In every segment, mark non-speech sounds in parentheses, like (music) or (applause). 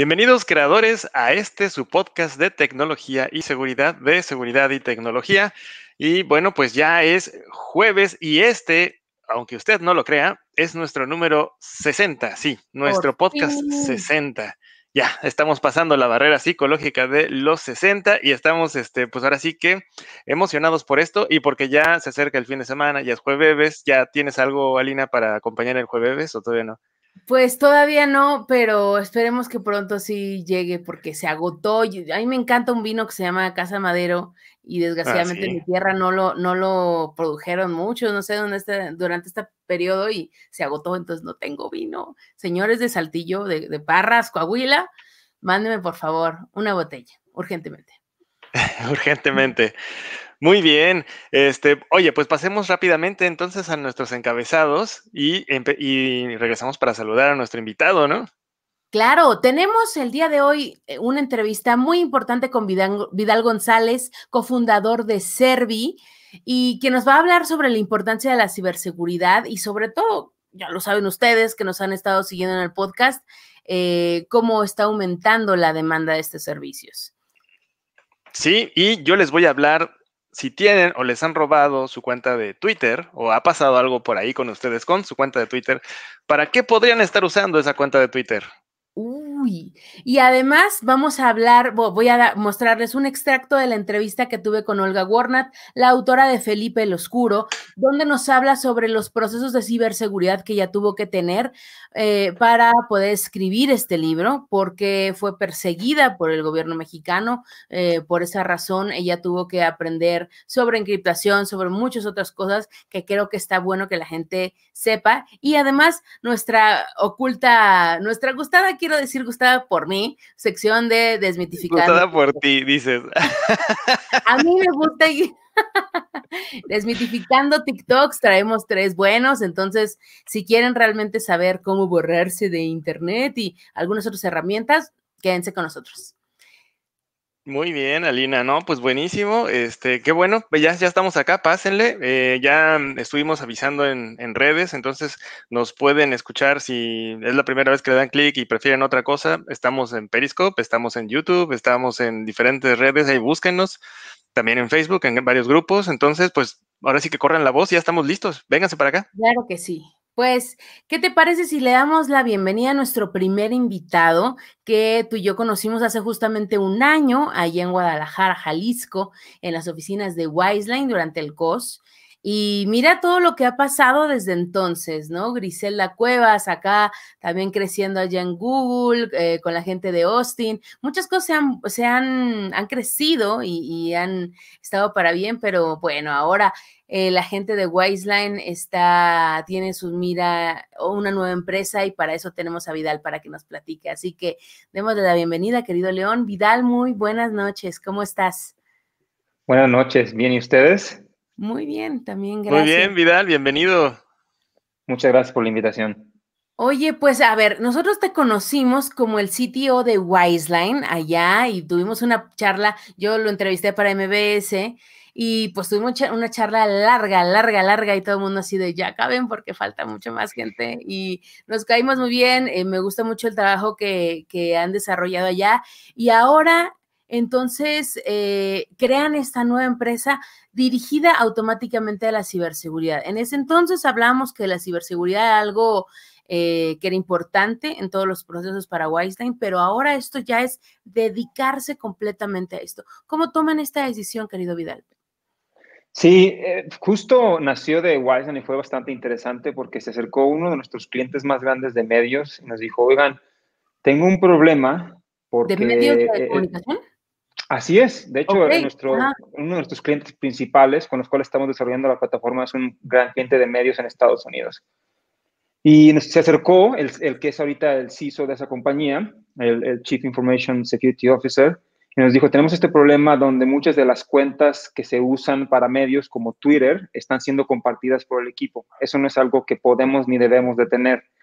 Bienvenidos creadores a este su podcast de tecnología y seguridad, de seguridad y tecnología. Y bueno, pues ya es jueves y este, aunque usted no lo crea, es nuestro número 60, sí, nuestro podcast 60. Ya, estamos pasando la barrera psicológica de los 60 y estamos, este, pues ahora sí que emocionados por esto y porque ya se acerca el fin de semana, ya es jueves, ya tienes algo, Alina, para acompañar el jueves o todavía no? Pues todavía no, pero esperemos que pronto sí llegue porque se agotó. A mí me encanta un vino que se llama Casa Madero y ah, desgraciadamente en mi tierra no lo, no lo produjeron mucho, no sé dónde está durante este periodo y se agotó, entonces no tengo vino. Señores de Saltillo, de, de Parras, Coahuila, mándeme por favor una botella, urgentemente. (laughs) urgentemente. Muy bien. Este, oye, pues pasemos rápidamente entonces a nuestros encabezados y, regresamos para saludar a nuestro invitado, ¿no? Claro, tenemos el día de hoy eh, una entrevista muy importante con Vidal, González, cofundador de Servi, y que nos va a hablar sobre la importancia de la ciberseguridad y sobre todo, ya lo saben ustedes que nos han estado siguiendo en el podcast, eh, cómo está aumentando la demanda de estos servicios. Sí, y yo les voy a hablar si tienen o les han robado su cuenta de Twitter o ha pasado algo por ahí con ustedes con su cuenta de Twitter, ¿para qué podrían estar usando esa cuenta de Twitter? y además vamos a hablar, voy a mostrarles un extracto de la entrevista que tuve con Olga Wornat, la autora de Felipe el Oscuro, donde nos habla sobre los procesos de ciberseguridad que ella tuvo que tener eh, para poder escribir este libro, porque fue perseguida por el gobierno mexicano. Eh, por esa razón, ella tuvo que aprender sobre encriptación, sobre muchas otras cosas que creo que está bueno que la gente sepa. Y además, nuestra oculta, nuestra gustada, quiero decir, gustada por mí, sección de desmitificar. por ti, dices. (laughs) A mí me gusta (laughs) Desmitificando TikToks, traemos tres buenos, entonces si quieren realmente saber cómo borrarse de internet y algunas otras herramientas, quédense con nosotros. Muy bien, Alina, ¿no? Pues buenísimo. Este, qué bueno, pues ya, estamos acá, pásenle. Eh, ya estuvimos avisando en, redes, entonces nos pueden escuchar si es la primera vez que le dan clic y prefieren otra cosa. Estamos en Periscope, estamos en YouTube, estamos en diferentes redes, ahí búsquenos, también en Facebook, en varios grupos. Entonces, pues ahora sí que corran la voz, ya estamos listos. Vénganse para acá. Claro que sí. Pues, ¿qué te parece si le damos la bienvenida a nuestro primer invitado que tú y yo conocimos hace justamente un año allá en Guadalajara, Jalisco, en las oficinas de Wiseline durante el COS? Y mira todo lo que ha pasado desde entonces, ¿no? Griselda Cuevas acá, también creciendo allá en Google, eh, con la gente de Austin. Muchas cosas se han, han, crecido y, han estado para bien, pero bueno, ahora eh, la gente de Wiseline está, tiene su mira una nueva empresa y para eso tenemos a Vidal para que nos platique. Así que démosle la bienvenida, querido León. Vidal, muy buenas noches, ¿cómo estás? Buenas noches, bien, ¿y ustedes? Muy bien, también gracias. Muy bien, Vidal, bienvenido. Muchas gracias por la invitación. Oye, pues a ver, nosotros te conocimos como el CTO de Wiseline allá y tuvimos una charla, yo lo entrevisté para MBS y pues tuvimos una charla larga, larga, larga y todo el mundo así de ya caben porque falta mucho más gente y nos caímos muy bien, eh, me gusta mucho el trabajo que, que han desarrollado allá y ahora entonces, eh, crean esta nueva empresa dirigida automáticamente a la ciberseguridad. En ese entonces hablamos que la ciberseguridad era algo eh, que era importante en todos los procesos para Wiseline, pero ahora esto ya es dedicarse completamente a esto. ¿Cómo toman esta decisión, querido Vidal? Sí, eh, justo nació de Wiseline y fue bastante interesante porque se acercó uno de nuestros clientes más grandes de medios y nos dijo, oigan, tengo un problema porque... ¿De medios de comunicación? Así es, de hecho, ah. uno de nuestros clientes principales con los cuales estamos desarrollando la plataforma es un gran cliente de medios en Estados Unidos. Y se acercó el, que es ahorita el CISO de esa compañía, el, el Chief Information Security Officer, y nos dijo, tenemos este problema donde muchas de las cuentas que se usan para medios como Twitter están siendo compartidas por el equipo. Eso no es algo que podemos ni debemos detener. tener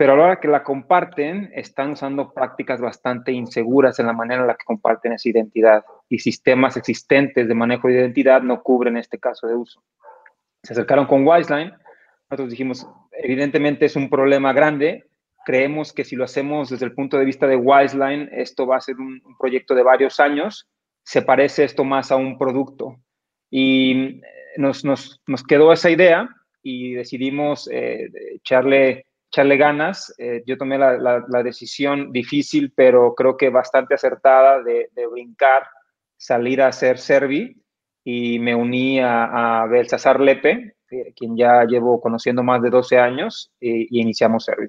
pero a la hora que la comparten, están usando prácticas bastante inseguras en la manera en la que comparten esa identidad y sistemas existentes de manejo de identidad no cubren este caso de uso. Se acercaron con Wiseline, nosotros dijimos, evidentemente es un problema grande, creemos que si lo hacemos desde el punto de vista de Wiseline, esto va a ser un, proyecto de varios años, se parece esto más a un producto. Y eh, nos, nos, nos quedó esa idea y decidimos eh, echarle echarle ganas. Eh, yo tomé la, decisión difícil, pero creo que bastante acertada de, brincar, salir a hacer Servi y me uní a, Belsasar Lepe, eh, quien ya llevo conociendo más de 12 años, y iniciamos Servi.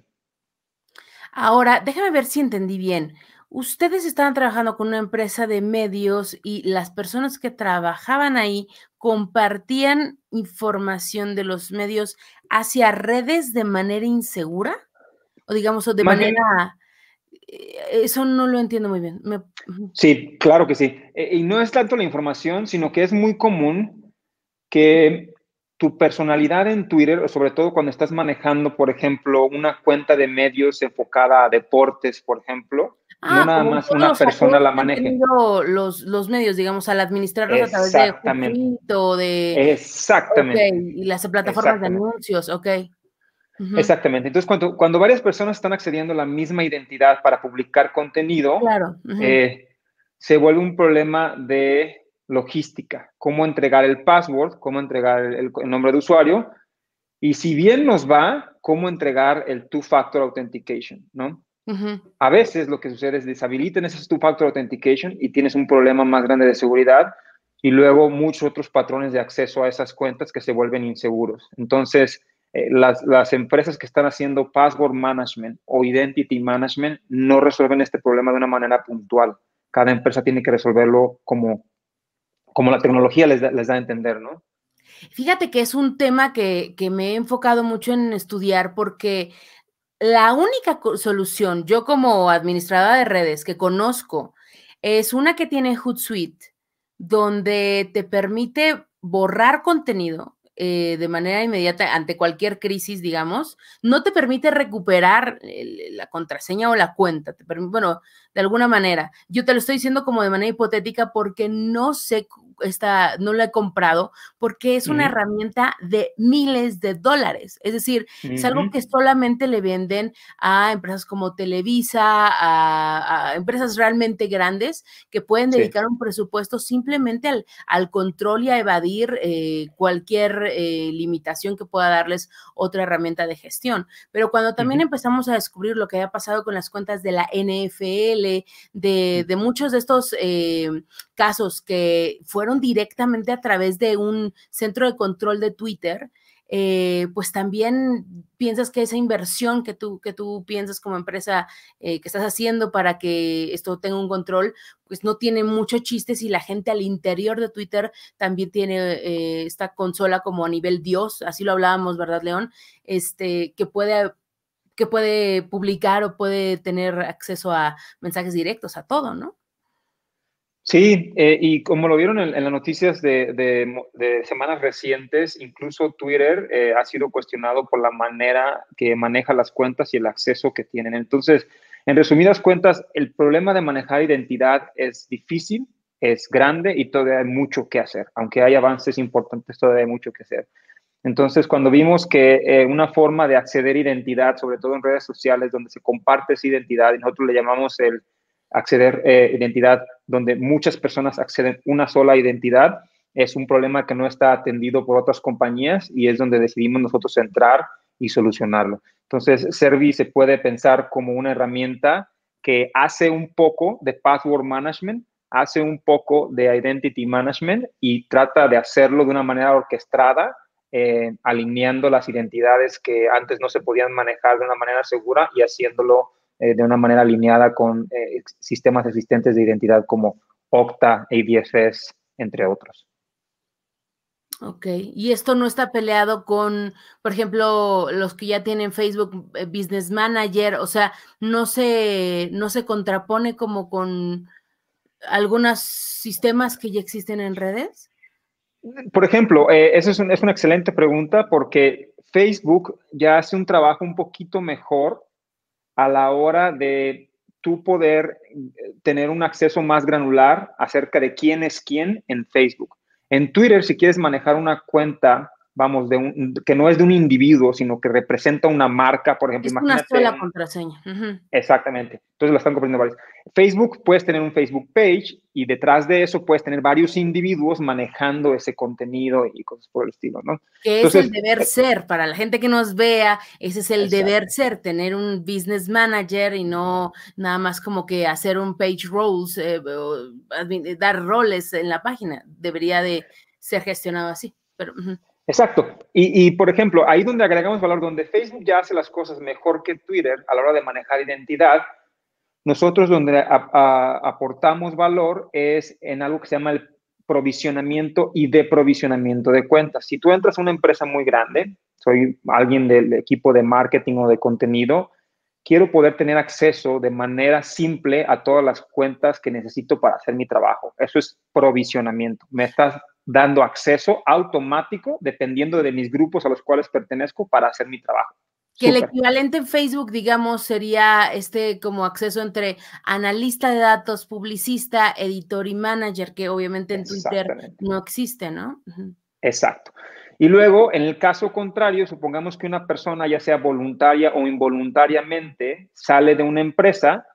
Ahora, déjame ver si entendí bien. Ustedes estaban trabajando con una empresa de medios y las personas que trabajaban ahí compartían información de los medios hacia redes de manera insegura o digamos o de manera, eh, eso no lo entiendo muy bien. Sí, claro que sí. E, y no es tanto la información, sino que es muy común que tu personalidad en Twitter, sobre todo cuando estás manejando, por ejemplo, una cuenta de medios enfocada a deportes, por ejemplo, no ah, nada más una persona la maneje. Los, medios, digamos, al administrarlos a través de de... Exactamente. y las plataformas de anuncios, ok. Exactamente. Entonces, cuando, cuando varias personas están accediendo a la misma identidad para publicar contenido, eh, se vuelve un problema de logística, cómo entregar el password, cómo entregar el, el nombre de usuario, y si bien nos va, cómo entregar el two-factor authentication, ¿no? A veces lo que sucede es deshabiliten ese two-factor authentication y tienes un problema más grande de seguridad y luego muchos otros patrones de acceso a esas cuentas que se vuelven inseguros. Entonces, eh, las, empresas que están haciendo password management o identity management no resuelven este problema de una manera puntual. Cada empresa tiene que resolverlo como, como la tecnología les da, a entender, ¿no? Fíjate que es un tema que, que me he enfocado mucho en estudiar porque la única solución, yo como administradora de redes que conozco, es una que tiene Hootsuite, donde te permite borrar contenido eh, de manera inmediata ante cualquier crisis, digamos, no te permite recuperar la contraseña o la cuenta. bueno, de alguna manera. Yo te lo estoy diciendo como de manera hipotética porque no sé esta, no lo he comprado porque es una herramienta de miles de dólares. Es decir, es algo que solamente le venden a empresas como Televisa, a, empresas realmente grandes que pueden dedicar un presupuesto simplemente al, al, control y a evadir eh, cualquier eh, limitación que pueda darles otra herramienta de gestión. Pero cuando también empezamos a descubrir lo que había pasado con las cuentas de la NFL, de, muchos de estos eh, casos que fueron directamente a través de un centro de control de Twitter, eh, pues también piensas que esa inversión que tú, que tú piensas como empresa eh, que estás haciendo para que esto tenga un control, pues no tiene mucho chiste si la gente al interior de Twitter también tiene esta consola como a nivel Dios, así lo hablábamos, ¿verdad, León? Este, que puede que puede publicar o puede tener acceso a mensajes directos, a todo, ¿no? Sí, eh, y como lo vieron en, las noticias de, semanas recientes, incluso Twitter eh, ha sido cuestionado por la manera que maneja las cuentas y el acceso que tienen. Entonces, en resumidas cuentas, el problema de manejar identidad es difícil, es grande y todavía hay mucho que hacer. Aunque hay avances importantes, todavía hay mucho que hacer. Entonces, cuando vimos que eh, una forma de acceder a identidad, sobre todo en redes sociales, donde se comparte esa identidad, y nosotros le llamamos el acceder a eh, identidad, donde muchas personas acceden una sola identidad, es un problema que no está atendido por otras compañías y es donde decidimos nosotros entrar y solucionarlo. Entonces, Servi se puede pensar como una herramienta que hace un poco de password management, hace un poco de identity management y trata de hacerlo de una manera orquestada eh, alineando las identidades que antes no se podían manejar de una manera segura y haciéndolo eh, de una manera alineada con eh, sistemas existentes de identidad como Okta, ADFS, e entre otros. Ok, y esto no está peleado con, por ejemplo, los que ya tienen Facebook Business Manager, o sea, no se, no se contrapone como con algunos sistemas que ya existen en redes. Por ejemplo, eh, esa es, es, una excelente pregunta porque Facebook ya hace un trabajo un poquito mejor a la hora de tú poder eh, tener un acceso más granular acerca de quién es quién en Facebook. En Twitter, si quieres manejar una cuenta vamos, de un, que no es de un individuo, sino que representa una marca, por ejemplo. Es una sola contraseña. Exactamente. Entonces la están comprando varios. Facebook, puedes tener un Facebook page y detrás de eso puedes tener varios individuos manejando ese contenido y cosas por el estilo, ¿no? Que es el deber eh, ser, para la gente que nos vea, ese es el deber ser, tener un business manager y no nada más como que hacer un page roles, eh, eh, dar roles en la página. Debería de ser gestionado así, pero... Exacto. Y, por ejemplo, ahí donde agregamos valor, donde Facebook ya hace las cosas mejor que Twitter a la hora de manejar identidad, nosotros donde aportamos valor es en algo que se llama el provisionamiento y deprovisionamiento de cuentas. Si tú entras a una empresa muy grande, soy alguien del equipo de marketing o de contenido, quiero poder tener acceso de manera simple a todas las cuentas que necesito para hacer mi trabajo. Eso es provisionamiento. Me estás dando acceso automático, dependiendo de mis grupos a los cuales pertenezco, para hacer mi trabajo. Que el equivalente en Facebook, digamos, sería este como acceso entre analista de datos, publicista, editor y manager, que obviamente en Twitter no existe, ¿no? Exacto. Y luego, en el caso contrario, supongamos que una persona, ya sea voluntaria o involuntariamente, sale de una empresa,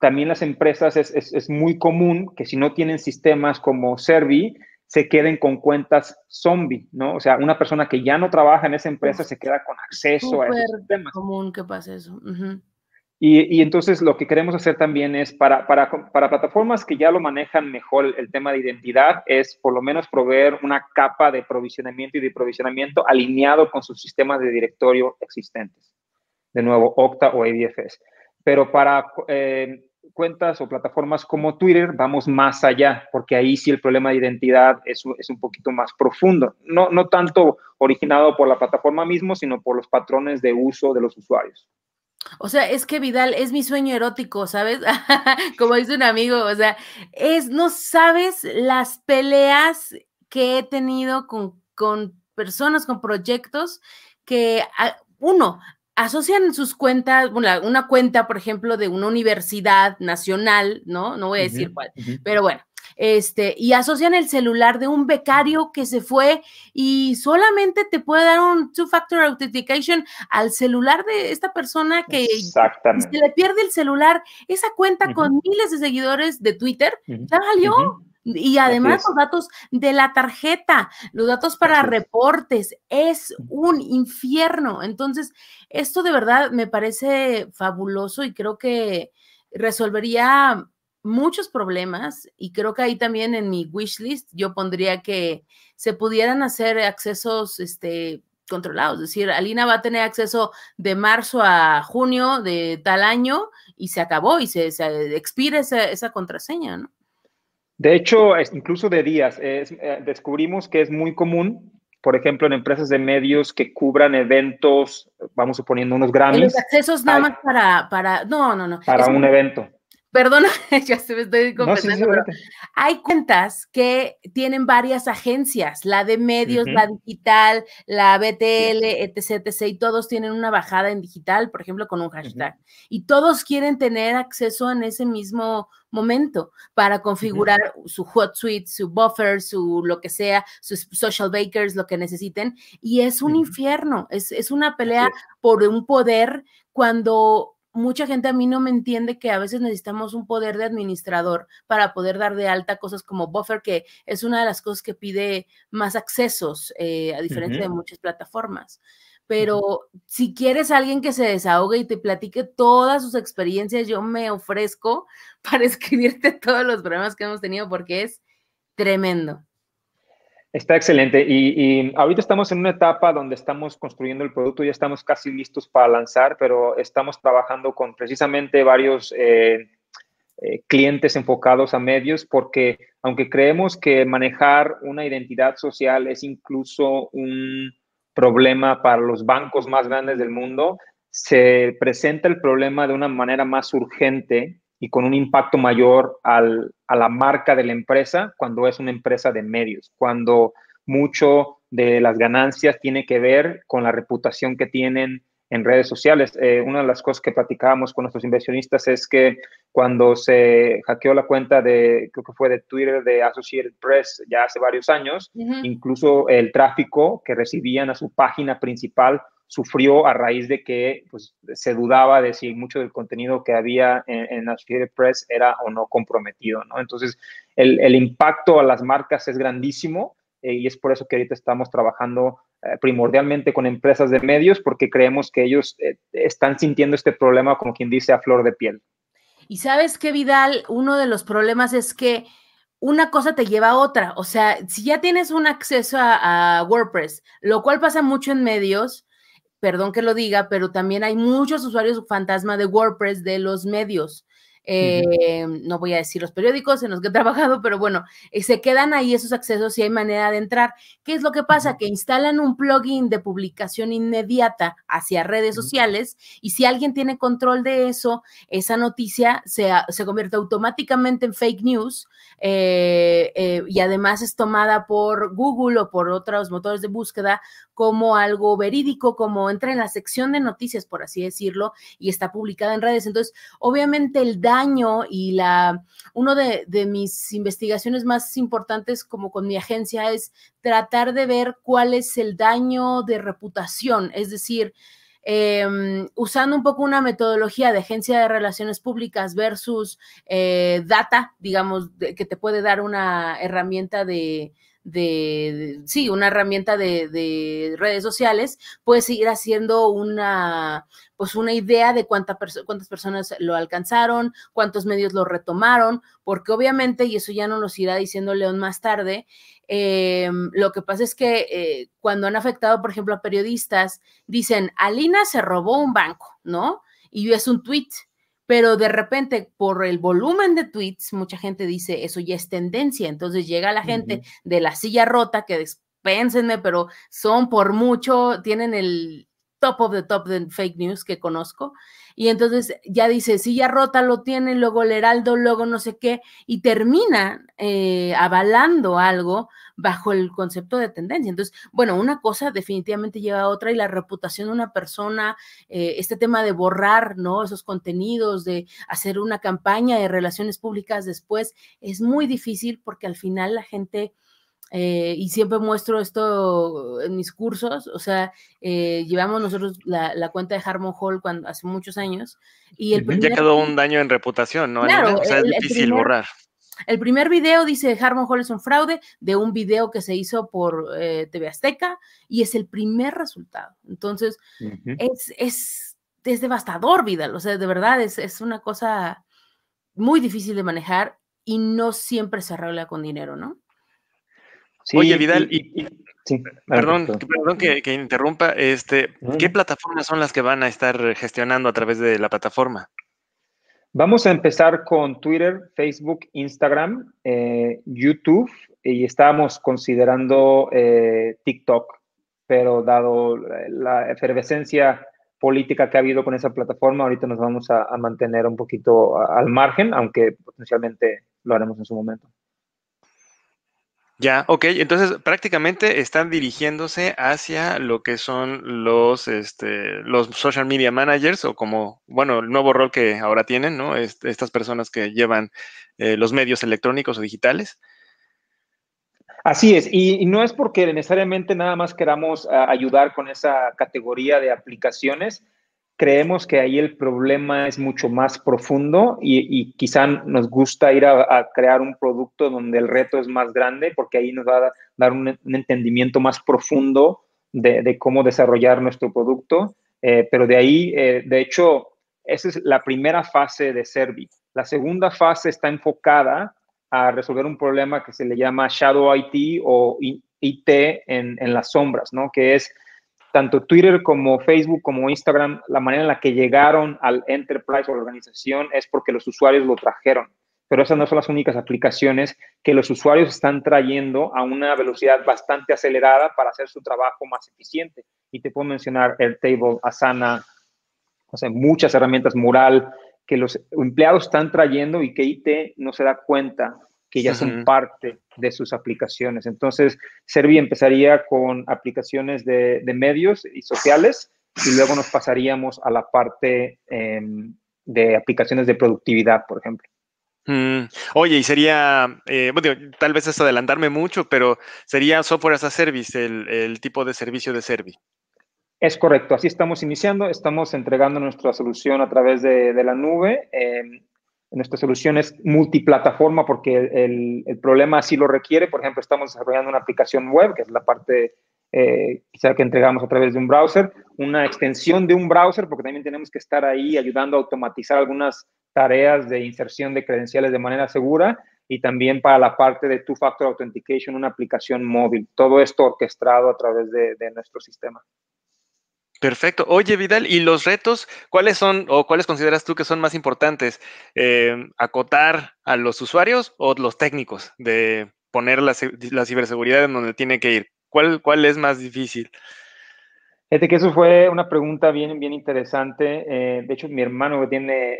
también las empresas es muy común que si no tienen sistemas como Servi, se queden con cuentas zombie, ¿no? O sea, una persona que ya no trabaja en esa empresa se queda con acceso a esos temas. común que pase eso. y, entonces lo que queremos hacer también es para, para, plataformas que ya lo manejan mejor el tema de identidad, es por lo menos proveer una capa de provisionamiento y de provisionamiento alineado con sus sistemas de directorio existentes. De nuevo, Octa o ADFS. Pero para... Eh, cuentas o plataformas como Twitter vamos más allá, porque ahí sí el problema de identidad es, es, un poquito más profundo, no, no tanto originado por la plataforma mismo, sino por los patrones de uso de los usuarios. O sea, es que Vidal es mi sueño erótico, ¿sabes? (laughs) Como dice un amigo, o sea, es, no sabes las peleas que he tenido con, con personas, con proyectos que, uno, asocian sus cuentas, una cuenta, por ejemplo, de una universidad nacional, ¿no? No voy a decir cuál, pero bueno, este, y asocian el celular de un becario que se fue y solamente te puede dar un two-factor authentication al celular de esta persona que se le pierde el celular, esa cuenta con miles de seguidores de Twitter, ya valió. Y además los datos de la tarjeta, los datos para reportes, es un infierno. Entonces, esto de verdad me parece fabuloso y creo que resolvería muchos problemas y creo que ahí también en mi wish list yo pondría que se pudieran hacer accesos este controlados, es decir, Alina va a tener acceso de marzo a junio de tal año y se acabó y se, expira esa, esa contraseña, ¿no? De hecho, incluso de días, eh, descubrimos que es muy común, por ejemplo, en empresas de medios que cubran eventos, vamos suponiendo unos grandes. Eh, accesos nada más para, para, no, no, no. Para un evento perdona, (laughs) ya se me estoy confundiendo. hay cuentas que tienen varias agencias, la de medios, la digital, la BTL, etc, y todos tienen una bajada en digital, por ejemplo, con un hashtag, y todos quieren tener acceso en ese mismo momento para configurar su hot suite, su buffer, su lo que sea, sus social bakers, lo que necesiten, y es un infierno, es, es una pelea por un poder cuando mucha gente a mí no me entiende que a veces necesitamos un poder de administrador para poder dar de alta cosas como Buffer, que es una de las cosas que pide más accesos, eh, a diferencia de muchas plataformas. Pero si quieres alguien que se desahogue y te platique todas sus experiencias, yo me ofrezco (laughs) para escribirte todos los problemas que hemos tenido porque es tremendo. Está excelente. Y, ahorita estamos en una etapa donde estamos construyendo el producto, ya estamos casi listos para lanzar, pero estamos trabajando con precisamente varios eh, eh, clientes enfocados a medios, porque aunque creemos que manejar una identidad social es incluso un problema para los bancos más grandes del mundo, se presenta el problema de una manera más urgente y con un impacto mayor al, a la marca de la empresa cuando es una empresa de medios, cuando mucho de las ganancias tiene que ver con la reputación que tienen en redes sociales. Eh, una de las cosas que platicábamos con nuestros inversionistas es que cuando se hackeó la cuenta de, creo que fue de Twitter, de Associated Press, ya hace varios años, incluso el tráfico que recibían a su página principal sufrió a raíz de que pues, se dudaba de si mucho del contenido que había en, las Associated Press era o no comprometido, ¿no? Entonces, el, impacto a las marcas es grandísimo eh, y es por eso que ahorita estamos trabajando eh, primordialmente con empresas de medios porque creemos que ellos eh, están sintiendo este problema, como quien dice, a flor de piel. Y sabes que, Vidal, uno de los problemas es que una cosa te lleva a otra. O sea, si ya tienes un acceso a, a WordPress, lo cual pasa mucho en medios, perdón que lo diga, pero también hay muchos usuarios fantasma de WordPress de los medios. Eh, no voy a decir los periódicos en los que he (laughs) trabajado, pero bueno, eh, se quedan ahí esos accesos y hay manera de entrar. ¿Qué es lo que pasa? Que instalan un plugin de publicación inmediata hacia redes sociales y si alguien tiene control de eso, esa noticia se, convierte automáticamente en fake news eh, y además es tomada por Google o por otros motores de búsqueda como algo verídico, como entra en la sección de noticias, por así decirlo, y está publicada en redes. Entonces, obviamente el daño y la, uno de, mis investigaciones más importantes como con mi agencia es tratar de ver cuál es el daño de reputación, es decir, em, usando un poco una metodología de agencia de relaciones públicas versus eh, data, digamos, que te puede dar una herramienta de, de, sí, una herramienta de, redes sociales, puedes ir haciendo una, pues una idea de cuántas cuántas personas lo alcanzaron, cuántos medios lo retomaron, porque obviamente, y eso ya nos lo irá diciendo León más tarde, eh, lo que pasa es que eh, cuando han afectado, por ejemplo, a periodistas, dicen, Alina se robó un banco, ¿no? Y es un tweet pero de repente por el volumen de tweets, mucha gente dice, eso ya es tendencia, entonces llega la gente de la silla rota que despénsenme, pero son por mucho, tienen el, top of the top de fake news que conozco. Y entonces ya dice, si ya Rota lo tiene, luego el Heraldo, luego no sé qué, y termina eh, avalando algo bajo el concepto de tendencia. Entonces, bueno, una cosa definitivamente lleva a otra y la reputación de una persona, eh, este tema de borrar, ¿no? Esos contenidos, de hacer una campaña de relaciones públicas después, es muy difícil porque al final la gente eh, y siempre muestro esto en mis cursos, o sea, eh, llevamos nosotros la, cuenta de Harmon Hall cuando, hace muchos años. Y el ya quedó un daño en reputación, ¿no? o sea, es difícil borrar. El primer video dice Harmon Hall es un fraude de un video que se hizo por eh, TV Azteca y es el primer resultado. Entonces, es, es, devastador, Vidal, o sea, de verdad es, es una cosa muy difícil de manejar y no siempre se arregla con dinero, ¿no? Oye, Vidal, y, perdón, perdón que, interrumpa, este, ¿qué plataformas son las que van a estar gestionando a través de la plataforma? Vamos a empezar con Twitter, Facebook, Instagram, eh, YouTube y estábamos considerando eh, TikTok, pero dado la efervescencia política que ha habido con esa plataforma, ahorita nos vamos a mantener un poquito al margen, aunque potencialmente lo haremos en su momento. Ya, ok, entonces prácticamente están dirigiéndose hacia lo que son los, este, los social media managers o como, bueno, el nuevo rol que ahora tienen, ¿no? estas personas que llevan eh, los medios electrónicos o digitales. Así es, y, no es porque necesariamente nada más queramos ah, ayudar con esa categoría de aplicaciones, creemos que ahí el problema es mucho más profundo y, y quizá nos gusta ir a, crear un producto donde el reto es más grande porque ahí nos va a dar un, entendimiento más profundo de, de, cómo desarrollar nuestro producto. Eh, pero de ahí, eh, de hecho, esa es la primera fase de Servi. La segunda fase está enfocada a resolver un problema que se le llama Shadow IT o IT en, en las sombras, ¿no? Que es tanto Twitter como Facebook como Instagram, la manera en la que llegaron al enterprise o la organización es porque los usuarios lo trajeron. Pero esas no son las únicas aplicaciones que los usuarios están trayendo a una velocidad bastante acelerada para hacer su trabajo más eficiente. Y te puedo mencionar Airtable, Asana, o sea, muchas herramientas, Mural, que los empleados están trayendo y que IT no se da cuenta que ya son parte de sus aplicaciones. Entonces, Servi empezaría con aplicaciones de, medios y sociales y luego nos pasaríamos a la parte em, de aplicaciones de productividad, por ejemplo. Mm. oye, y sería, eh, tal vez es adelantarme mucho, pero sería software as a service, el, tipo de servicio de Servi. Es correcto, así estamos iniciando, estamos entregando nuestra solución a través de, la nube. Em, nuestra solución es multiplataforma porque el, problema así lo requiere. Por ejemplo, estamos desarrollando una aplicación web, que es la parte eh, que entregamos a través de un browser, una extensión de un browser, porque también tenemos que estar ahí ayudando a automatizar algunas tareas de inserción de credenciales de manera segura y también para la parte de Two-Factor Authentication, una aplicación móvil. Todo esto orquestado a través de nuestro sistema. Perfecto. Oye, Vidal, ¿y los retos cuáles son o cuáles consideras tú que son más importantes? Eh, ¿Acotar a los usuarios o los técnicos de poner la, ciberseguridad en donde tiene que ir? ¿Cuál, cuál es más difícil? Este que eso fue una pregunta bien, bien interesante. Eh, de hecho, mi hermano que tiene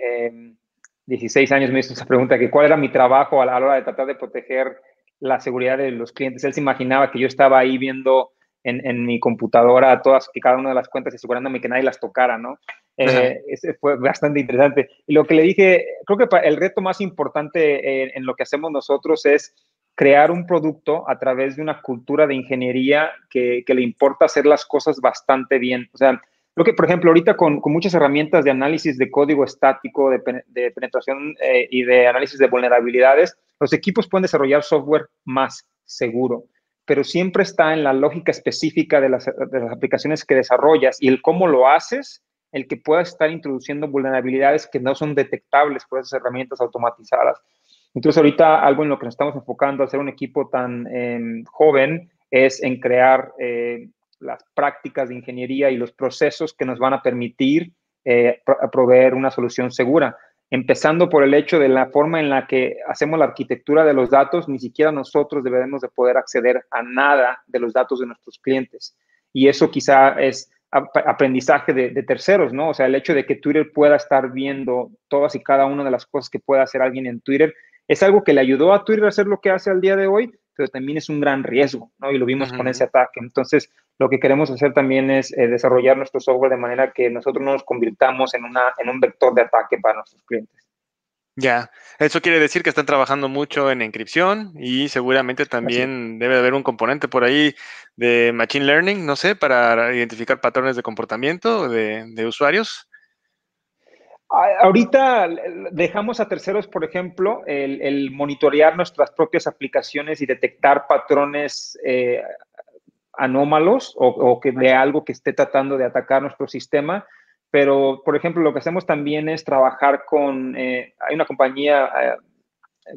16 em, años me hizo esa pregunta, que cuál era mi trabajo a la hora de tratar de proteger la seguridad de los clientes. Él se imaginaba que yo estaba ahí viendo en, mi computadora a todas que cada una de las cuentas y asegurándome que nadie las tocara, ¿no? Eh, fue bastante interesante. Y lo que le dije, creo que el reto más importante eh, en, lo que hacemos nosotros es crear un producto a través de una cultura de ingeniería que, le importa hacer las cosas bastante bien. O sea, creo que, por ejemplo, ahorita con, muchas herramientas de análisis de código estático, de, penetración eh, y de análisis de vulnerabilidades, los equipos pueden desarrollar software más seguro pero siempre está en la lógica específica de las, aplicaciones que desarrollas y el cómo lo haces, el que pueda estar introduciendo vulnerabilidades que no son detectables por esas herramientas automatizadas. Entonces, ahorita algo en lo que nos estamos enfocando, hacer un equipo tan em, joven, es en crear eh, las prácticas de ingeniería y los procesos que nos van a permitir eh, proveer una solución segura empezando por el hecho de la forma en la que hacemos la arquitectura de los datos, ni siquiera nosotros debemos de poder acceder a nada de los datos de nuestros clientes. Y eso quizá es aprendizaje de, de, terceros, ¿no? O sea, el hecho de que Twitter pueda estar viendo todas y cada una de las cosas que pueda hacer alguien en Twitter es algo que le ayudó a Twitter a hacer lo que hace al día de hoy, pero también es un gran riesgo, ¿no? Y lo vimos con ese ataque. Entonces, lo que queremos hacer también es eh, desarrollar nuestro software de manera que nosotros no nos convirtamos en, en un vector de ataque para nuestros clientes. Ya, eso quiere decir que están trabajando mucho en encripción y seguramente también debe haber un componente por ahí de Machine Learning, no sé, para identificar patrones de comportamiento de, de usuarios. Ah, ahorita dejamos a terceros, por ejemplo, el, monitorear nuestras propias aplicaciones y detectar patrones eh, anómalos o, que de algo que esté tratando de atacar nuestro sistema. Pero, por ejemplo, lo que hacemos también es trabajar con, eh, hay una compañía eh,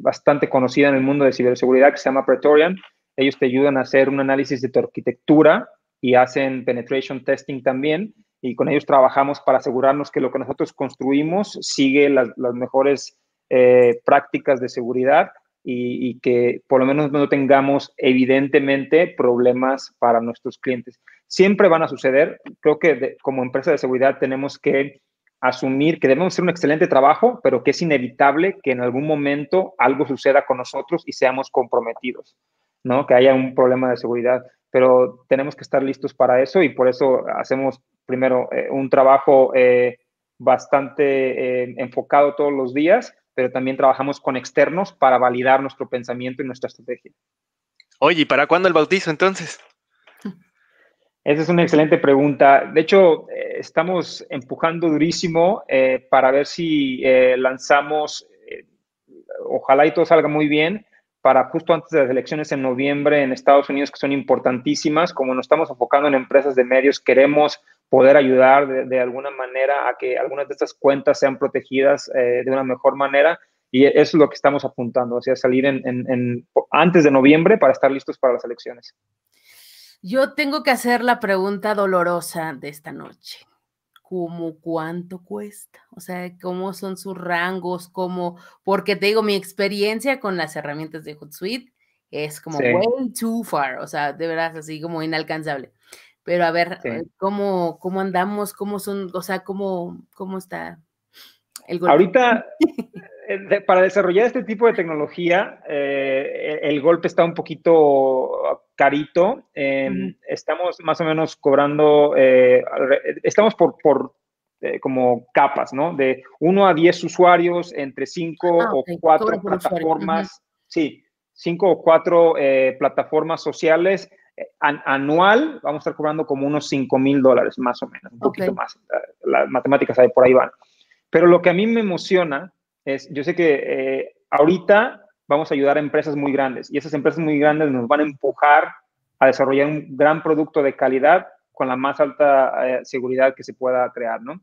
bastante conocida en el mundo de ciberseguridad que se llama Pretorian. Ellos te ayudan a hacer un análisis de tu arquitectura y hacen penetration testing también y con ellos trabajamos para asegurarnos que lo que nosotros construimos sigue las, mejores eh, prácticas de seguridad y, que por lo menos no tengamos evidentemente problemas para nuestros clientes. Siempre van a suceder. Creo que como empresa de seguridad tenemos que asumir que debemos hacer un excelente trabajo, pero que es inevitable que en algún momento algo suceda con nosotros y seamos comprometidos, ¿no? Que haya un problema de seguridad, pero tenemos que estar listos para eso y por eso hacemos primero, eh, un trabajo eh, bastante eh, enfocado todos los días, pero también trabajamos con externos para validar nuestro pensamiento y nuestra estrategia. Oye, ¿y para cuándo el bautizo entonces? (laughs) Esa es una excelente pregunta. De hecho, estamos empujando durísimo para ver si lanzamos, ojalá y todo salga muy bien, para justo antes de las elecciones en noviembre en Estados Unidos, que son importantísimas. Como nos estamos enfocando en empresas de medios, queremos poder ayudar de, alguna manera a que algunas de estas cuentas sean protegidas eh, de una mejor manera. Y eso es lo que estamos apuntando, o sea, salir en, antes de noviembre para estar listos para las elecciones. Yo tengo que hacer la pregunta dolorosa de esta noche. ¿Cómo cuánto cuesta? O sea, ¿cómo son sus rangos? ¿Cómo? Porque te digo, mi experiencia con las herramientas de Hootsuite es como way too far, o sea, de verdad, así como inalcanzable. Pero a ver, eh, ¿cómo, andamos? ¿Cómo son? O sea, ¿cómo, está el golpe? Ahorita, eh, para desarrollar este tipo de tecnología, eh, e, el golpe está un poquito carito. Estamos más o menos cobrando, estamos por, por como capas, ¿no? De 1 a 10 usuarios entre 5 ah, o 4 plataformas. Sí, 5 o 4 plataformas sociales anual vamos a estar cobrando como unos 5 mil dólares, más o menos, un poquito más. Las matemáticas ahí por ahí van. Pero lo que a mí me emociona es, yo sé que eh, ahorita vamos a ayudar a empresas muy grandes y esas empresas muy grandes nos van a empujar a desarrollar un gran producto de calidad con la más alta eh, seguridad que se pueda crear, ¿no?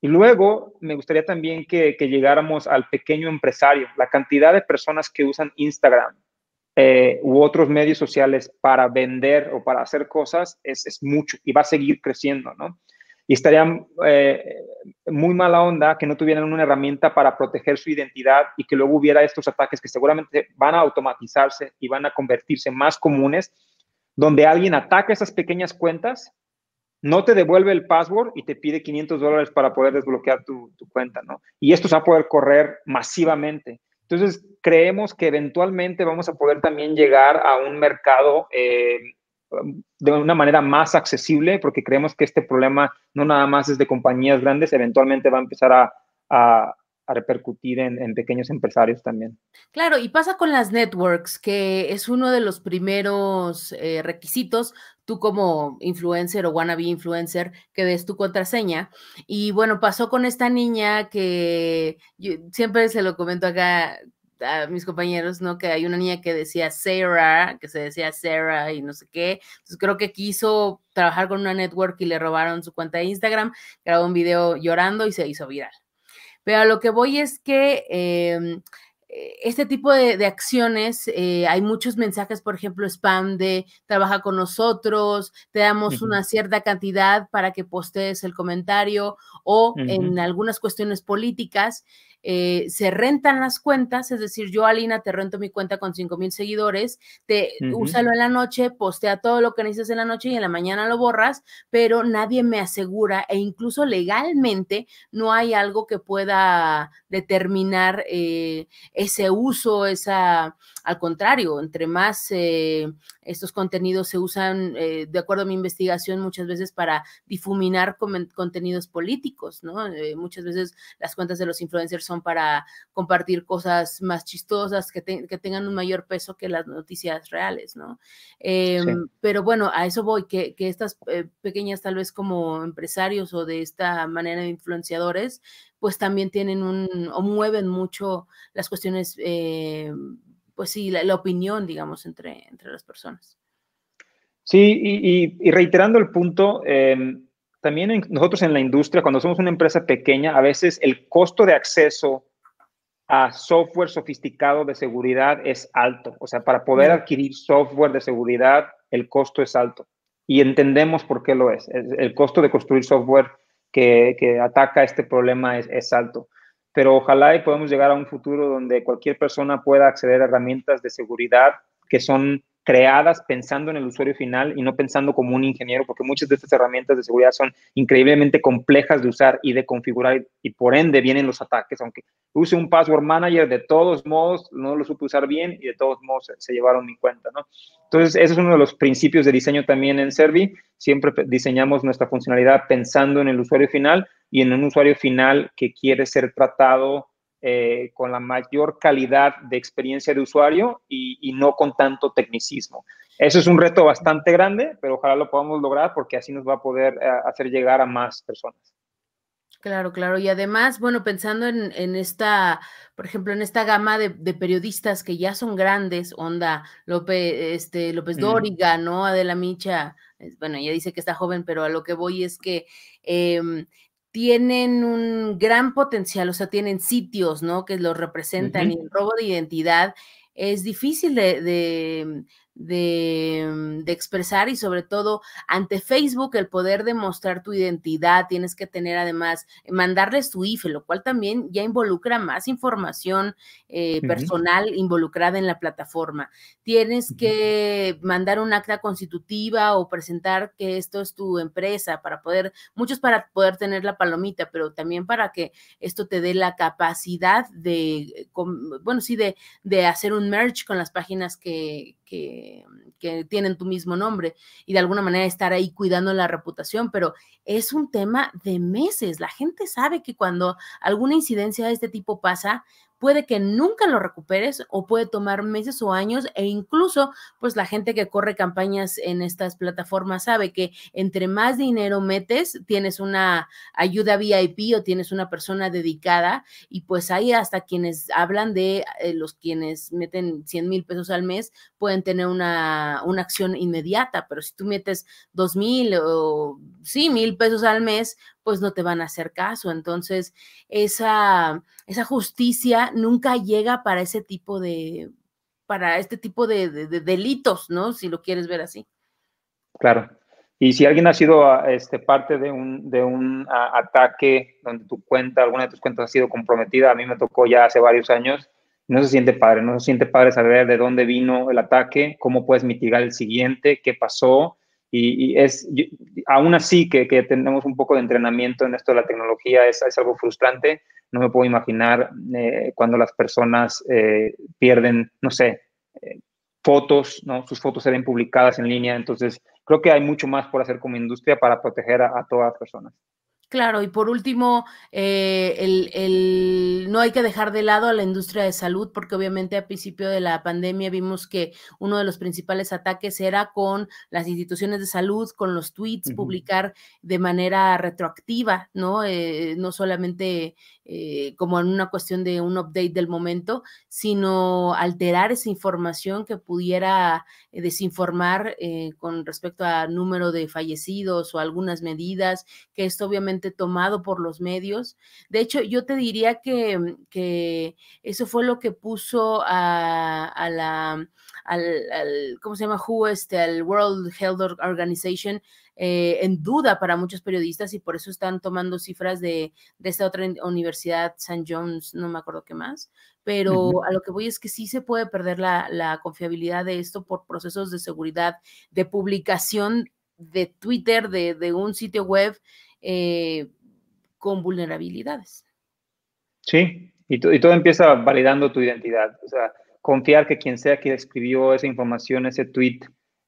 Y luego me gustaría también que llegáramos al pequeño empresario, la cantidad de personas que usan Instagram, eh, u otros medios sociales para vender o para hacer cosas es, es mucho y va a seguir creciendo, ¿no? Y estaría eh, muy mala onda que no tuvieran una herramienta para proteger su identidad y que luego hubiera estos ataques que seguramente van a automatizarse y van a convertirse más comunes, donde alguien ataca esas pequeñas cuentas, no te devuelve el password y te pide 500 dólares para poder desbloquear tu, tu cuenta, ¿no? Y esto se va a poder correr masivamente. Entonces, creemos que eventualmente vamos a poder también llegar a un mercado eh, de una manera más accesible, porque creemos que este problema no nada más es de compañías grandes, eventualmente va a empezar a, repercutir en, pequeños empresarios también. Claro, y pasa con las networks, que es uno de los primeros eh, requisitos tú como influencer o wannabe influencer que des tu contraseña. Y bueno, pasó con esta niña que siempre se lo comento acá a mis compañeros, ¿no? Que hay una niña que decía Sarah, que se decía Sarah y no sé qué. Entonces creo que quiso trabajar con una network y le robaron su cuenta de Instagram, grabó un video llorando y se hizo viral. Pero a lo que voy es que em, eh, este tipo de, acciones, eh, hay muchos mensajes, por ejemplo, spam de trabaja con nosotros, te damos una cierta cantidad para que postees el comentario o en algunas cuestiones políticas, eh, se rentan las cuentas, es decir, yo Alina te rento mi cuenta con 5 mil seguidores, te úsalo en la noche, postea todo lo que necesites en la noche y en la mañana lo borras, pero nadie me asegura e incluso legalmente no hay algo que pueda determinar eh, ese uso, esa, al contrario, entre más eh, estos contenidos se usan, eh, de acuerdo a mi investigación, muchas veces para difuminar contenidos políticos, ¿no? Eh, muchas veces las cuentas de los influencers son para compartir cosas más chistosas, que, tengan un mayor peso que las noticias reales, ¿no? Em, pero bueno, a eso voy, que, estas pequeñas tal vez como empresarios o de esta manera de influenciadores, pues también tienen un, o mueven mucho las cuestiones pues sí, la, opinión, digamos, entre, las personas. Sí, y, reiterando el punto, em, también nosotros en la industria, cuando somos una empresa pequeña, a veces el costo de acceso a software sofisticado de seguridad es alto. O sea, para poder mm. adquirir software de seguridad, el costo es alto. Y entendemos por qué lo es. El, costo de construir software que, ataca este problema es, alto pero ojalá y podamos llegar a un futuro donde cualquier persona pueda acceder a herramientas de seguridad que son creadas pensando en el usuario final y no pensando como un ingeniero, porque muchas de estas herramientas de seguridad son increíblemente complejas de usar y de configurar y por ende vienen los ataques, aunque use un password manager, de todos modos no lo supe usar bien y de todos modos se, llevaron mi cuenta, ¿no? Entonces, ese es uno de los principios de diseño también en Servi. Siempre diseñamos nuestra funcionalidad pensando en el usuario final y en un usuario final que quiere ser tratado eh, con la mayor calidad de experiencia de usuario y, no con tanto tecnicismo. Eso es un reto bastante grande, pero ojalá lo podamos lograr porque así nos va a poder eh, hacer llegar a más personas. Claro, claro. Y además, bueno, pensando en, esta, por ejemplo, en esta gama de, periodistas que ya son grandes, onda López, este, López mm. Dóriga, ¿no? Adela Micha, bueno, ella dice que está joven, pero a lo que voy es que em, tienen un gran potencial, o sea, tienen sitios, ¿no? Que los representan y el robo de identidad es difícil de, de, expresar y sobre todo ante Facebook el poder demostrar tu identidad. Tienes que tener además, eh, mandarles tu IFE, lo cual también ya involucra más información eh, personal involucrada en la plataforma. Tienes que mandar un acta constitutiva o presentar que esto es tu empresa para poder, muchos para poder tener la palomita, pero también para que esto te dé la capacidad de, eh, bueno, sí, de, de hacer un merge con las páginas que, que, tienen tu mismo nombre y de alguna manera estar ahí cuidando la reputación, pero es un tema de meses. La gente sabe que cuando alguna incidencia de este tipo pasa, puede que nunca lo recuperes o puede tomar meses o años e incluso pues la gente que corre campañas en estas plataformas sabe que entre más dinero metes, tienes una ayuda VIP o tienes una persona dedicada y pues ahí hasta quienes hablan de eh, los quienes meten 100 mil pesos al mes pueden tener una, una acción inmediata, pero si tú metes 2 mil o sí mil pesos al mes, pues no te van a hacer caso. Entonces, esa, esa justicia nunca llega para ese tipo de, para este tipo de, delitos, ¿no? Si lo quieres ver así. Claro. Y si alguien ha sido ah, este, parte de un, ah, ataque donde tu cuenta, alguna de tus cuentas ha sido comprometida, a mí me tocó ya hace varios años, no se siente padre, no se siente padre saber de dónde vino el ataque, cómo puedes mitigar el siguiente, qué pasó, y, es, aún así que, tenemos un poco de entrenamiento en esto de la tecnología, es, algo frustrante. No me puedo imaginar eh, cuando las personas eh, pierden, no sé, eh, fotos, ¿no? sus fotos serán publicadas en línea. Entonces, creo que hay mucho más por hacer como industria para proteger a todas las personas. Claro, y por último, eh, el, el, no hay que dejar de lado a la industria de salud, porque obviamente a principio de la pandemia vimos que uno de los principales ataques era con las instituciones de salud, con los tweets, publicar de manera retroactiva, ¿no? Eh, no solamente eh, como en una cuestión de un update del momento, sino alterar esa información que pudiera eh, desinformar eh, con respecto al número de fallecidos o algunas medidas, que esto obviamente tomado por los medios. De hecho, yo te diría que, mm, eso fue lo que puso a, la, ¿cómo se llama? Who, este, al World Health Organization eh, en duda para muchos periodistas y por eso están tomando cifras de, esta otra universidad, St. John's, no me acuerdo qué más, pero a lo que voy es que sí se puede perder la, confiabilidad de esto por procesos de seguridad, de publicación de Twitter, de, un sitio web eh, con vulnerabilidades. Sí, y, todo empieza validando tu identidad. O sea, confiar que quien sea que escribió esa información, ese tweet,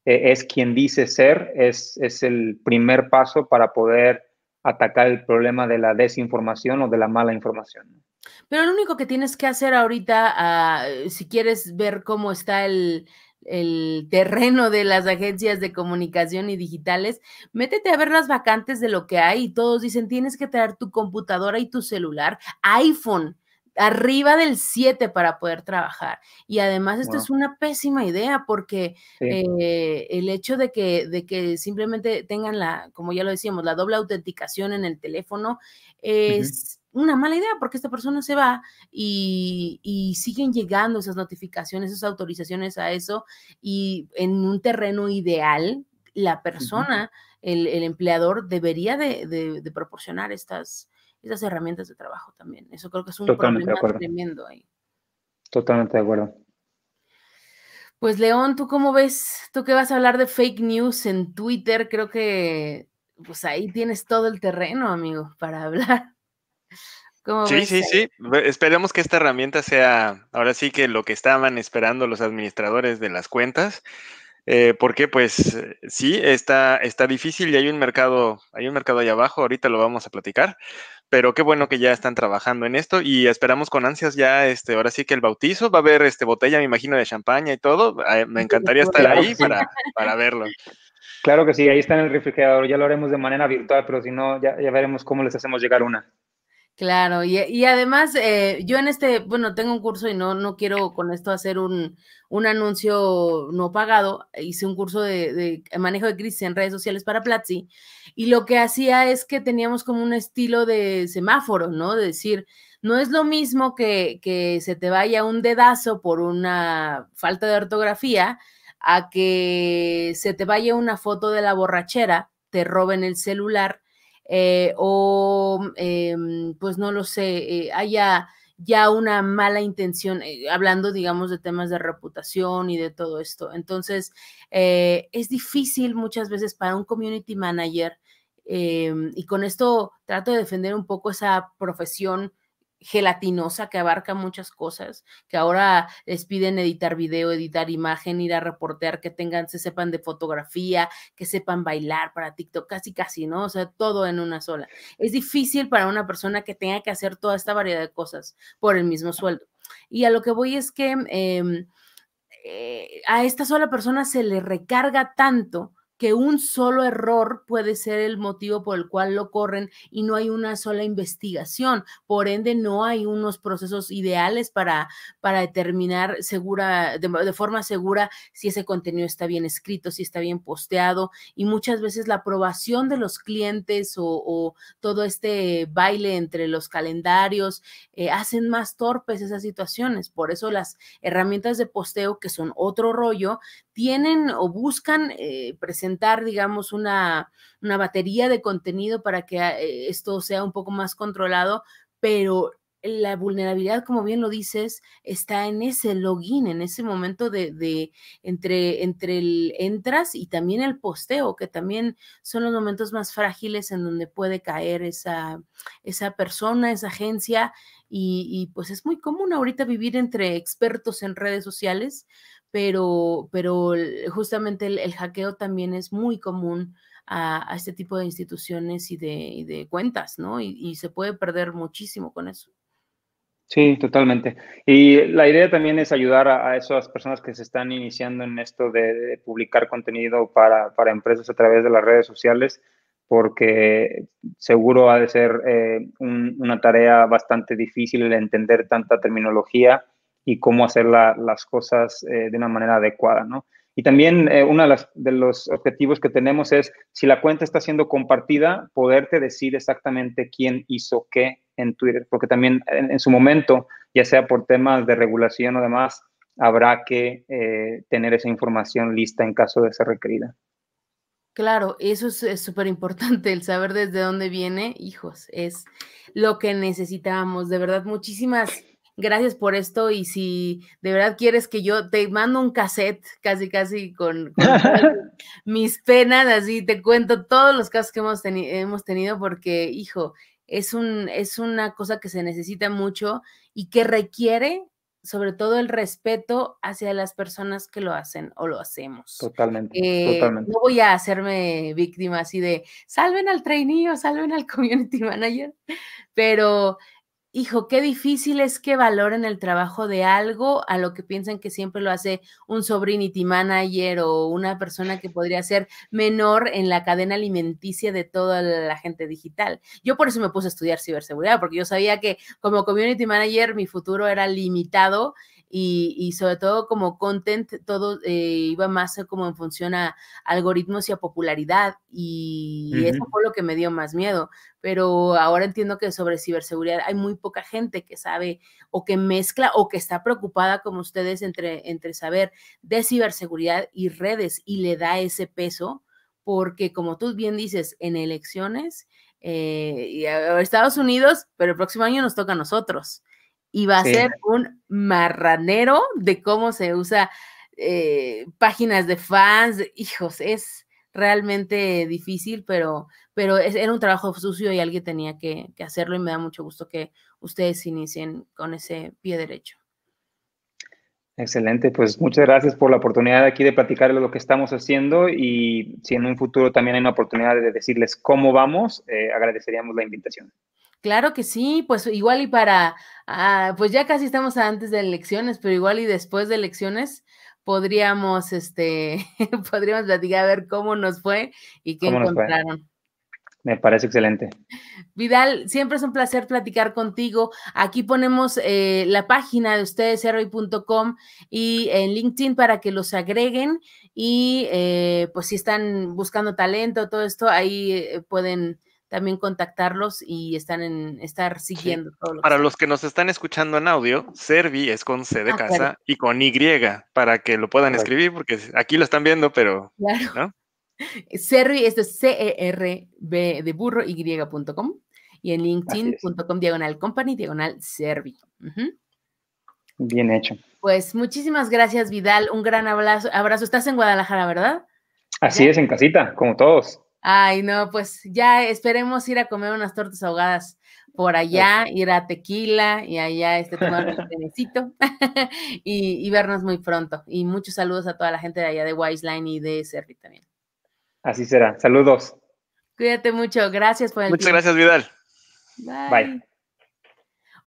eh, es quien dice ser, es, el primer paso para poder atacar el problema de la desinformación o de la mala información. Pero lo único que tienes que hacer ahorita, ah, si quieres ver cómo está el, el terreno de las agencias de comunicación y digitales, métete a ver las vacantes de lo que hay y todos dicen, tienes que traer tu computadora y tu celular, iPhone arriba del 7 para poder trabajar. Y además esto es una pésima idea porque eh, el hecho de que, de que simplemente tengan la, como ya lo decíamos, la doble autenticación en el teléfono es... una mala idea porque esta persona se va y, siguen llegando esas notificaciones, esas autorizaciones a eso y en un terreno ideal la persona, el, empleador debería de proporcionar estas, esas herramientas de trabajo también. Eso creo que es un Totalmente tremendo ahí. Totalmente de acuerdo. Pues León, ¿tú cómo ves? Tú que vas a hablar de fake news en Twitter, creo que pues ahí tienes todo el terreno, amigo, para (laughs) hablar. Sí, sí, sí. Esperemos que esta herramienta sea ahora sí que lo que estaban esperando los administradores de las cuentas. Eh, porque pues sí, está, está difícil y hay un mercado, hay un mercado allá abajo, ahorita lo vamos a platicar, pero qué bueno que ya están trabajando en esto y esperamos con ansias ya, este, ahora sí que el bautizo, va a haber este botella, me imagino, de champaña y todo. Eh, me encantaría estar ahí para, para, verlo. Claro que sí, ahí está en el refrigerador, ya lo haremos de manera virtual, pero si no, ya veremos cómo les hacemos llegar una. Claro, y, además eh, yo en este, bueno, tengo un curso y no, quiero con esto hacer un, anuncio no pagado. Hice un curso de, manejo de crisis en redes sociales para Platzi y lo que hacía es que teníamos como un estilo de semáforo, ¿no? De decir, no es lo mismo que, que se te vaya un dedazo por una falta de ortografía a que se te vaya una foto de la borrachera, te roben el celular eh, o em, pues no lo sé, eh, haya ya una mala intención, eh, hablando, digamos, de temas de reputación y de todo esto. Entonces, es difícil muchas veces para un community manager, em, y con esto trato de defender un poco esa profesión gelatinosa que abarca muchas cosas, que ahora les piden editar video, editar imagen, ir a reportear, que tengan, se sepan de fotografía, que sepan bailar para TikTok, casi casi, ¿no? O sea, todo en una sola. Es difícil para una persona que tenga que hacer toda esta variedad de cosas por el mismo sueldo. Y a lo que voy es que em, eh, a esta sola persona se le recarga tanto que un solo error puede ser el motivo por el cual lo corren y no hay una sola investigación. Por ende, no hay unos procesos ideales para, para determinar segura, de, forma segura si ese contenido está bien escrito, si está bien posteado y muchas veces la aprobación de los clientes o, todo este baile entre los calendarios eh, hacen más torpes esas situaciones. Por eso las herramientas de posteo, que son otro rollo, tienen o buscan eh, presentar, digamos, una, una, batería de contenido para que eh, esto sea un poco más controlado, pero la vulnerabilidad, como bien lo dices, está en ese login, en ese momento de, de, entre, entre el entras y también el posteo, que también son los momentos más frágiles en donde puede caer esa, esa persona, esa agencia. Y, y pues es muy común ahorita vivir entre expertos en redes sociales, pero, pero justamente el, hackeo también es muy común a, este tipo de instituciones y de, cuentas, ¿no? Y, se puede perder muchísimo con eso. Sí, totalmente. Y la idea también es ayudar a, esas personas que se están iniciando en esto de, publicar contenido para, empresas a través de las redes sociales, porque seguro ha de ser eh, una tarea bastante difícil el entender tanta terminología y cómo hacer las cosas eh, de una manera adecuada, ¿no? Y también eh, uno de, los objetivos que tenemos es, si la cuenta está siendo compartida, poderte decir exactamente quién hizo qué en Twitter, porque también en, su momento, ya sea por temas de regulación o demás, habrá que eh, tener esa información lista en caso de ser requerida. Claro, eso es súper importante, el saber desde dónde viene, hijos, es lo que necesitamos. De verdad, muchísimas gracias por esto y si de verdad quieres que yo te mando un cassette casi casi con, (laughs) mis penas, así te cuento todos los casos que hemos, tenido porque, hijo, es, un, es una cosa que se necesita mucho y que requiere sobre todo el respeto hacia las personas que lo hacen o lo hacemos. Totalmente, eh, No voy a hacerme víctima así de salven al trainee salven al community manager, pero hijo, qué difícil es que valoren el trabajo de algo a lo que piensan que siempre lo hace un sobrinity manager o una persona que podría ser menor en la cadena alimenticia de toda la gente digital. Yo por eso me puse a estudiar ciberseguridad, porque yo sabía que como community manager mi futuro era limitado y, sobre todo como content, todo eh, iba más como en función a algoritmos y a popularidad y eso fue lo que me dio más miedo. Pero ahora entiendo que sobre ciberseguridad hay muy poca gente que sabe o que mezcla o que está preocupada como ustedes entre, entre saber de ciberseguridad y redes y le da ese peso porque como tú bien dices, en elecciones, eh, Estados Unidos, pero el próximo año nos toca a nosotros y va a ser un marranero de cómo se usa eh, páginas de fans. Hijos, es realmente difícil, pero, pero era un trabajo sucio y alguien tenía que, hacerlo y me da mucho gusto que ustedes inicien con ese pie derecho. Excelente, pues muchas gracias por la oportunidad aquí de platicar lo que estamos haciendo y si en un futuro también hay una oportunidad de decirles cómo vamos, eh, agradeceríamos la invitación. Claro que sí, pues igual y para, ah, pues ya casi estamos antes de elecciones, pero igual y después de elecciones podríamos, este, (laughs) podríamos platicar a ver cómo nos fue y qué encontraron. Me parece excelente. Vidal, siempre es un placer platicar contigo. Aquí ponemos eh, la página de ustedes, heroy.com y en LinkedIn para que los agreguen y eh, pues si están buscando talento, todo esto, ahí eh, pueden también contactarlos y están en, estar siguiendo Para los que nos están escuchando en audio, Servi es con C de ah, casa y con Y para que lo puedan escribir, porque aquí lo están viendo, pero. (laughs) Servi, esto es C-E-R-B de burro Y.com y en linkedin.com diagonal company diagonal Servi. Bien hecho. Pues muchísimas gracias, Vidal. Un gran abrazo. abrazo. Estás en Guadalajara, ¿verdad? Así es, en casita, como todos. Ay, no, pues ya esperemos ir a comer unas tortas ahogadas por allá, ir a Tequila y allá este, tomar un tenecito (laughs) y, vernos muy pronto. Y muchos saludos a toda la gente de allá de Wiseline y de Servi también. Así será. Saludos. Cuídate mucho. Gracias por el Muchas gracias, Vidal. Bye.